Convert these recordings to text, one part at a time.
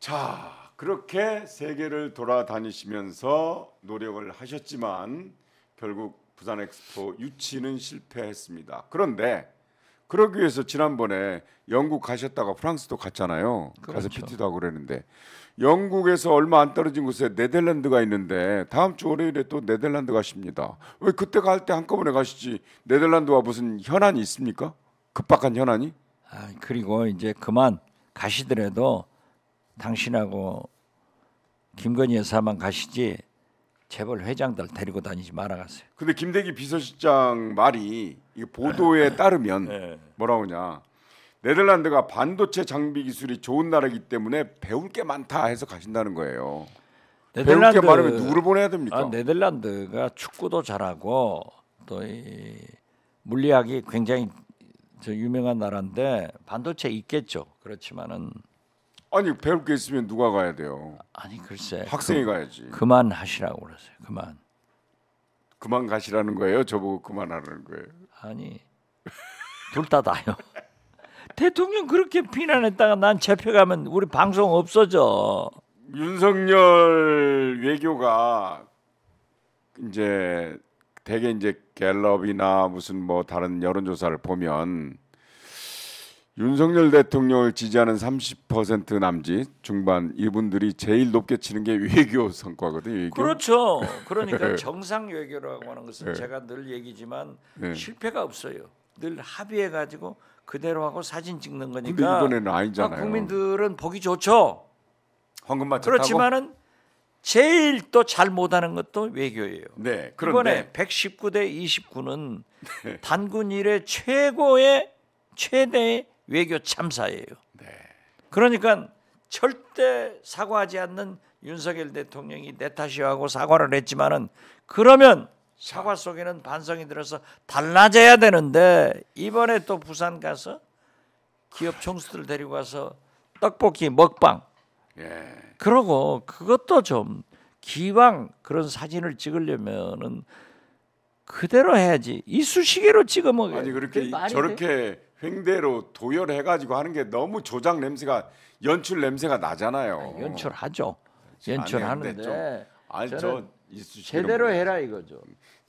자, 그렇게 세계를 돌아다니시면서 노력을 하셨지만 결국 부산 엑스포 유치는 실패했습니다. 그런데 그러기 위해서 지난번에 영국 가셨다가 프랑스도 갔잖아요. 그렇죠. 가서 PT도 하고 그랬는데 영국에서 얼마 안 떨어진 곳에 네덜란드가 있는데 다음 주 월요일에 또 네덜란드 가십니다. 왜 그때 갈 때 한꺼번에 가시지? 네덜란드와 무슨 현안이 있습니까? 급박한 현안이? 아, 그리고 이제 그만 가시더라도 당신하고 김건희 여사만 가시지 재벌 회장들 데리고 다니지 말아갔어요 근데 김대기 비서실장 말이 이 보도에 네. 따르면 네. 뭐라고 하냐 네덜란드가 반도체 장비 기술이 좋은 나라이기 때문에 배울 게 많다 해서 가신다는 거예요. 네덜란드, 배울 게 많으면 누구를 보내야 됩니까? 아, 네덜란드가 축구도 잘하고 또이 물리학이 굉장히 저 유명한 나라인데 반도체 있겠죠. 그렇지만은 아니 배울 게 있으면 누가 가야 돼요? 아니 글쎄 학생이 그, 가야지. 그만 하시라고 그러세요. 그만. 그만 가시라는 거예요? 저보고 그만하라는 거예요? 아니 둘 다 다요. 대통령 그렇게 비난했다가 난 잡혀가면 우리 방송 없어져. 윤석열 외교가 이제 대개 이제 갤럽이나 무슨 뭐 다른 여론조사를 보면 윤석열 대통령을 지지하는 30%남지 중반 이분들이 제일 높게 치는 게 외교 성과거든요. 외교. 그렇죠. 그러니까 네. 정상 외교라고 하는 것은 네. 제가 늘 얘기지만 네. 실패가 없어요. 늘 합의해 가지고 그대로 하고 사진 찍는 거니까. 근데 이번에는 아니잖아요. 아, 국민들은 보기 좋죠. 황금마차 그렇지만은 타고? 제일 또 잘 못하는 것도 외교예요. 네. 그런데 이번에 119대 29는 네. 단군 일의 최고의 최대의 외교 참사예요. 네. 그러니까 절대 사과하지 않는 윤석열 대통령이 내 탓이하고 사과를 했지만은 그러면 사과 속에는 반성이 들어서 달라져야 되는데 이번에 또 부산 가서 기업 총수들 데리고 가서 떡볶이 먹방 예. 그러고 그것도 좀 기왕 그런 사진을 찍으려면은 그대로 해야지 이쑤시개로 찍어 먹어야 아니 그렇게 저렇게 돼? 횡대로 도열해가지고 하는 게 너무 조작 냄새가 연출 냄새가 나잖아요. 아 연출하죠. 연출하는데. 아니 저 제대로 해라 이거죠.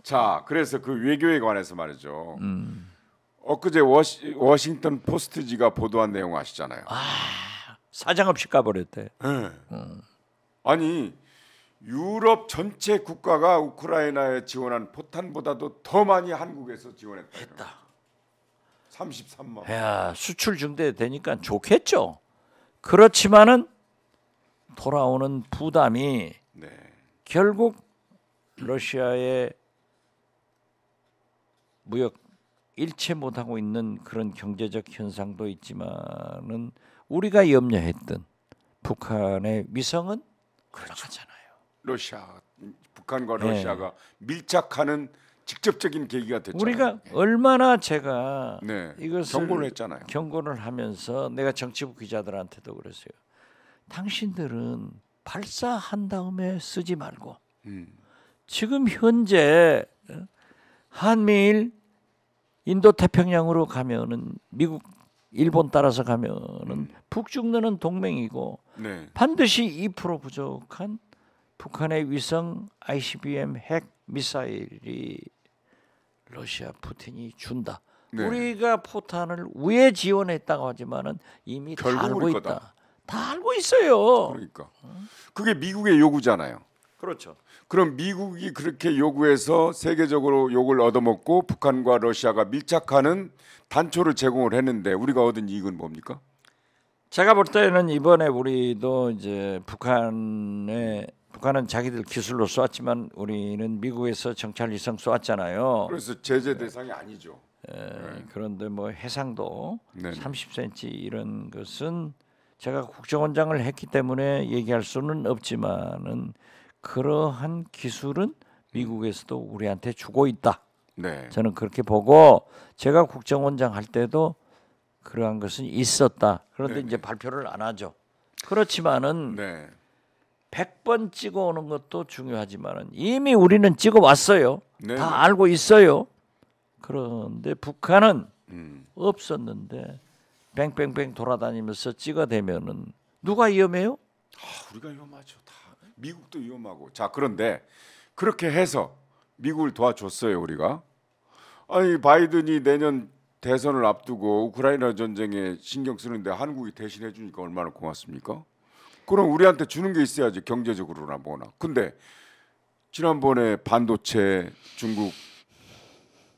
자, 그래서 그 외교에 관해서 말이죠. 음. 엊그제 워시, 워싱턴 포스트지가 보도한 내용 아시잖아요. 아, 사장 없이 까버렸대. 네. 음. 아니 유럽 전체 국가가 우크라이나에 지원한 포탄보다도 더 많이 한국에서 지원했다. 했다. 33만. 야, 수출 중대 되니까 좋겠죠. 그렇지만은 돌아오는 부담이 네. 결국 러시아의 무역 일체 못하고 있는 그런 경제적 현상도 있지만은 우리가 염려했던 북한의 위성은 그렇잖아요. 러시아 북한과 네. 러시아가 네. 밀착하는 직접적인 계기가 됐죠. 우리가 얼마나 제가 네. 이것을 경고를 했잖아요. 경고를 하면서 내가 정치부 기자들한테도 그랬어요. 당신들은 발사한 다음에 쓰지 말고 음. 지금 현재 어? 한미일 인도 태평양으로 가면은 미국 일본 따라서 가면은 음. 북중러는 동맹이고 네. 반드시 2% 부족한 북한의 위성 ICBM 핵 미사일이 러시아 푸틴이 준다. 네. 우리가 포탄을 왜 지원했다고 하지만은 이미 다 알고 있다. 거다. 다 알고 있어요. 그러니까 그게 미국의 요구잖아요. 그렇죠. 그럼 미국이 그렇게 요구해서 세계적으로 욕을 얻어먹고 북한과 러시아가 밀착하는 단초를 제공을 했는데 우리가 얻은 이익은 뭡니까? 제가 볼 때는 이번에 우리도 이제 북한의 북한은 자기들 기술로 쏘았지만 우리는 미국에서 정찰 위성 쏘았잖아요. 그래서 제재 대상이 아니죠. 에, 네. 그런데 뭐 해상도 네 30cm 이런 것은 제가 국정원장을 했기 때문에 얘기할 수는 없지만은 그러한 기술은 미국에서도 우리한테 주고 있다. 네. 저는 그렇게 보고 제가 국정원장 할 때도 그러한 것은 있었다. 그런데 네네. 이제 발표를 안 하죠. 그렇지만은 네. 100번 찍어 오는 것도 중요하지만 이미 우리는 찍어 왔어요. 네. 다 알고 있어요. 그런데 북한은 음. 없었는데 뱅뱅뱅 돌아다니면서 찍어대면은 누가 위험해요? 아, 우리가 위험하죠. 다 미국도 위험하고. 자, 그런데 그렇게 해서 미국을 도와줬어요, 우리가. 아니, 바이든이 내년 대선을 앞두고 우크라이나 전쟁에 신경 쓰는데 한국이 대신해 주니까 얼마나 고맙습니까? 그럼 우리한테 주는 게 있어야지 경제적으로나 뭐나. 근데 지난번에 반도체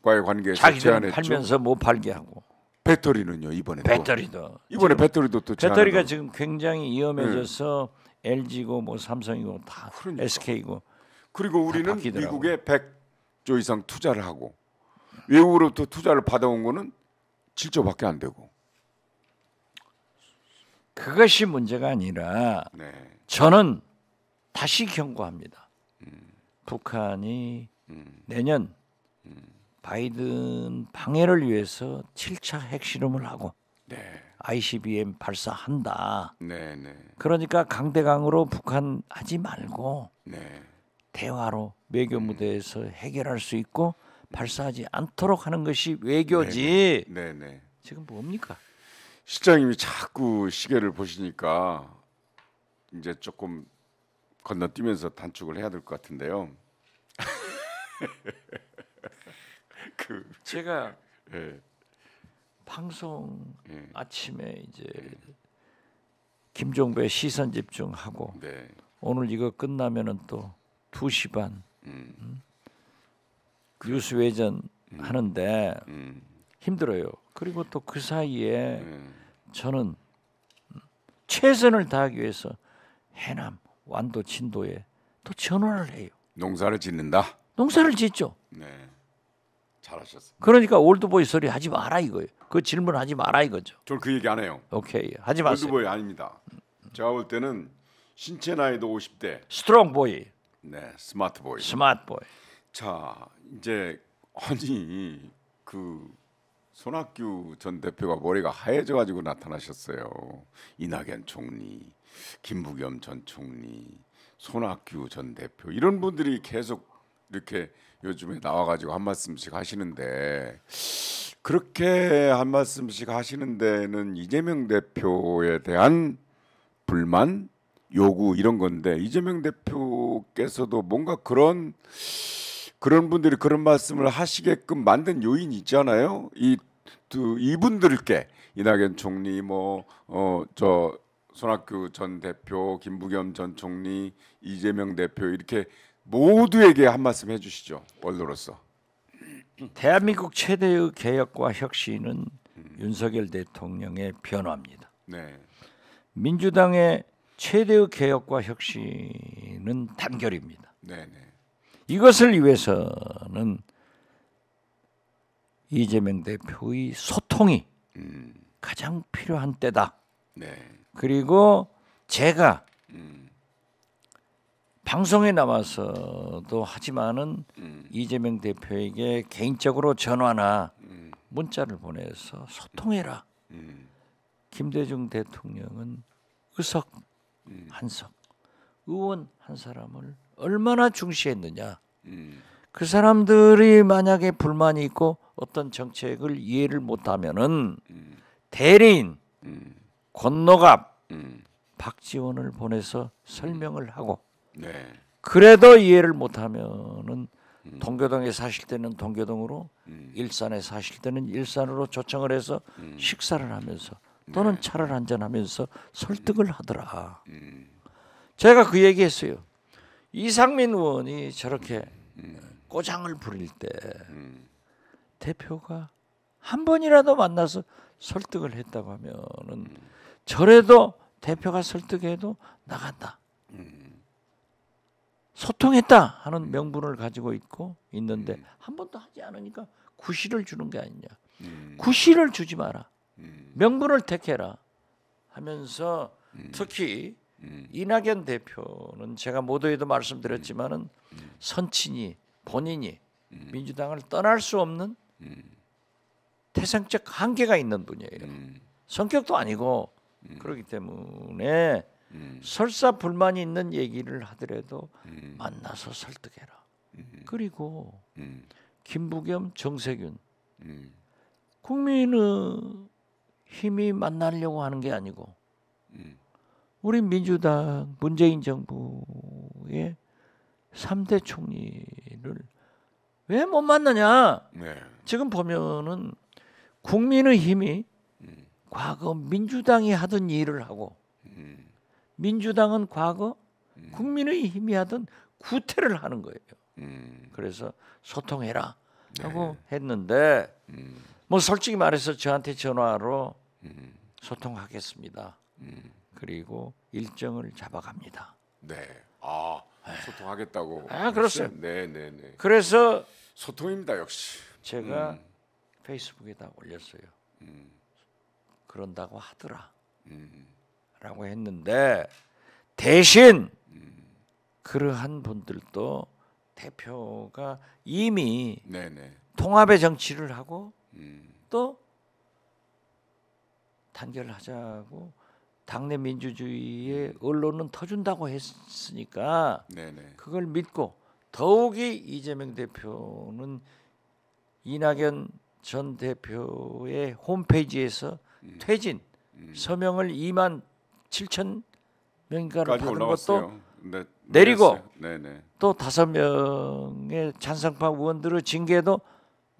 중국과의 관계에서 제한했죠. 팔면서 못 뭐 팔게 하고. 배터리는요 이번에 배터리도 이번에 배터리도 또 배터리가 지금 굉장히 위험해져서 네. LG고 뭐 삼성이고 다 그러니까. SK고 그리고 우리는 미국에 100조 이상 투자를 하고 외국으로부터 투자를 받아온 거는 7조밖에 안 되고 그것이 문제가 아니라 네. 저는 다시 경고합니다. 음. 북한이 음. 내년 음. 바이든 방해를 위해서 7차 핵실험을 하고 네. ICBM 발사한다. 네, 네, 그러니까 강대강으로 북한 하지 말고 네. 대화로 외교 음. 무대에서 해결할 수 있고 발사하지 않도록 하는 것이 네, 외교지. 지금 뭡니까? 실장님이 자꾸 시계를 보시니까 이제 조금 건너뛰면서 단축을 해야 될 것 같은데요. 그 제가 예. 방송 예. 아침에 이제 예. 김종배 시선 집중하고 네. 오늘 이거 끝나면은 또 2시 반 음. 음? 뉴스 외전 음. 하는데 음. 힘들어요. 그리고 또 그 사이에 음. 저는 최선을 다하기 위해서 해남 완도 진도에 또 전원을 해요. 농사를 짓는다. 농사를 짓죠. 네. 잘하셨습니다. 그러니까 올드보이 소리 하지 마라 이거예요. 그 질문 하지 마라 이거죠. 저 그 얘기 안 해요. 오케이. 하지 마세요. 올드보이 아닙니다. 제가 볼 때는 신체 나이도 50대. 스트롱보이. 네. 스마트보이. 스마트보이. 자, 이제 아니 그 손학규 전 대표가 머리가 하얘져 가지고 나타나셨어요. 이낙연 총리, 김부겸 전 총리, 손학규 전 대표 이런 분들이 계속 이렇게 요즘에 나와 가지고 한 말씀씩 하시는데 그렇게 한 말씀씩 하시는 데는 이재명 대표에 대한 불만, 요구 이런 건데 이재명 대표께서도 뭔가 그런 그런 분들이 그런 말씀을 하시게끔 만든 요인이 있잖아요. 이 두 이분들께 이낙연 총리 뭐어저 손학규 전 대표, 김부겸 전 총리, 이재명 대표 이렇게 모두에게 한 말씀 해주시죠 원로로서. 대한민국 최대의 개혁과 혁신은 음. 윤석열 대통령의 변화입니다. 네. 민주당의 최대의 개혁과 혁신은 단결입니다. 네, 네. 이것을 위해서는 이재명 대표의 소통이 음. 가장 필요한 때다. 네. 그리고 제가 음. 방송에 나와서도 하지만은 음. 이재명 대표에게 개인적으로 전화나 음. 문자를 보내서 소통해라. 음. 김대중 대통령은 의석 한 석, 의원 한 사람을 얼마나 중시했느냐. 음. 그 사람들이 만약에 불만이 있고 어떤 정책을 이해를 못하면은 음. 대리인 음. 권노갑 음. 박지원을 보내서 설명을 하고 네. 그래도 이해를 못하면은 음. 동교동에 사실 때는 동교동으로 음. 일산에 사실 때는 일산으로 초청을 해서 음. 식사를 하면서 네. 또는 네. 차를 한잔하면서 설득을 하더라. 제가 그 얘기했어요. 이상민 의원이 저렇게 음, 네. 꼬장을 부릴 때 음. 대표가 한 번이라도 만나서 설득을 했다고 하면은 음. 저래도 대표가 설득해도 나간다. 소통했다 하는 명분을 가지고 있고 있는데 한 번도 하지 않으니까 구실을 주는 게 아니냐. 구실을 주지 마라. 명분을 택해라 하면서 특히 음. 이낙연 대표는 제가 모두에도 말씀드렸지만은 음. 선친이 본인이 음. 민주당을 떠날 수 없는 음. 태생적 한계가 있는 분이에요. 음. 성격도 아니고 음. 그렇기 때문에 설사 불만이 있는 얘기를 하더라도 만나서 설득해라. 그리고 김부겸, 정세균 국민의 힘이 만나려고 하는 게 아니고 음. 우리 민주당 문재인 정부의 3대 총리를 왜 못 만나냐? 네. 지금 보면은 국민의 힘이 음. 과거 민주당이 하던 일을 하고 음. 민주당은 과거 음. 국민의 힘이 하던 구태를 하는 거예요. 그래서 소통해라 하고 네. 했는데 음. 뭐 솔직히 말해서 저한테 전화로 소통하겠습니다. 음. 그리고 일정을 잡아갑니다. 네. 아 네. 소통하겠다고. 아그렇습 네네네. 네. 그래서 소통입니다 역시. 제가 음. 페이스북에다 올렸어요. 음. 그런다고 하더라. 음. 라고 했는데 대신 음. 그러한 분들도 대표가 이미 네네. 네. 통합의 정치를 하고 음. 또 단결하자고 당내 민주주의의 언론은 터준다고 했으니까 네네. 그걸 믿고 더욱이 이재명 대표는 이낙연 전 대표의 홈페이지에서 음. 퇴진 음. 서명을 2만 7천 명가를 받은 올라갔어요. 것도 네, 내리고 또 다섯 명의 찬성파 의원들을 징계도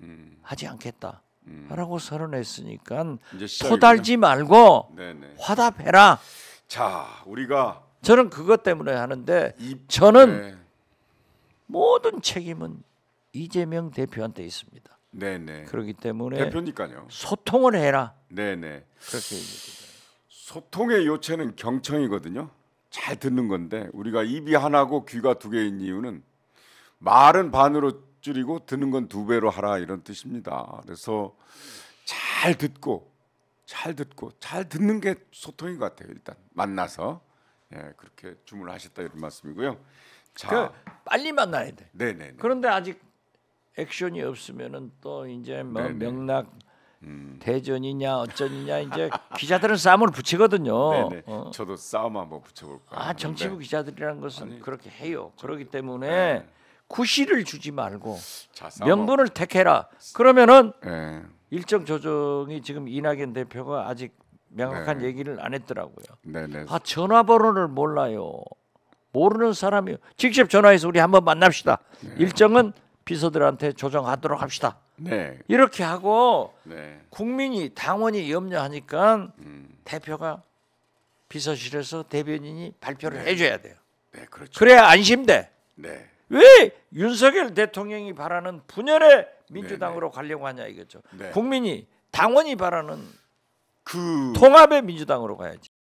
음. 하지 않겠다. 음. 라고 선언했으니까 토달지 말고 네네. 화답해라. 자, 우리가 저는 그것 때문에 하는데 저는 네. 모든 책임은 이재명 대표한테 있습니다. 네네. 그렇기 때문에 대표니까요. 소통을 해라. 네네. 그렇게 소통의 요체는 경청이거든요. 잘 듣는 건데 우리가 입이 하나고 귀가 두 개인 이유는 말은 반으로 줄이고 듣는 건 두 배로 하라 이런 뜻입니다. 그래서 잘 듣고 잘 듣고 잘 듣는 게 소통인 것 같아요. 일단 만나서 예, 그렇게 주문하셨다 을 이런 말씀이고요. 자, 그 빨리 만나야 돼. 네네. 그런데 아직 액션이 없으면은 또 이제 뭐 네네. 명락 음. 대전이냐 어쩌냐 이제 기자들은 싸움을 붙이거든요. 어. 저도 싸움 한번 붙여볼까. 아 정치부 기자들이란 것은 아니, 그렇게 해요. 그렇기 때문에. 네. 구실을 주지 말고 명분을 택해라. 그러면은 네. 일정 조정이 지금 이낙연 대표가 아직 명확한 네. 얘기를 안 했더라고요. 네네. 네. 아 전화번호를 몰라요. 모르는 사람이 직접 전화해서 우리 한번 만납시다. 네. 일정은 비서들한테 조정하도록 합시다. 네. 이렇게 하고 네. 국민이 당원이 염려하니까 음. 대표가 비서실에서 대변인이 발표를 네. 해줘야 돼요. 네, 그렇죠. 그래야 안심돼. 네. 왜 윤석열 대통령이 바라는 분열의 민주당으로 네네. 가려고 하냐 이거죠. 네. 국민이 당원이 바라는 그 통합의 민주당으로 가야지.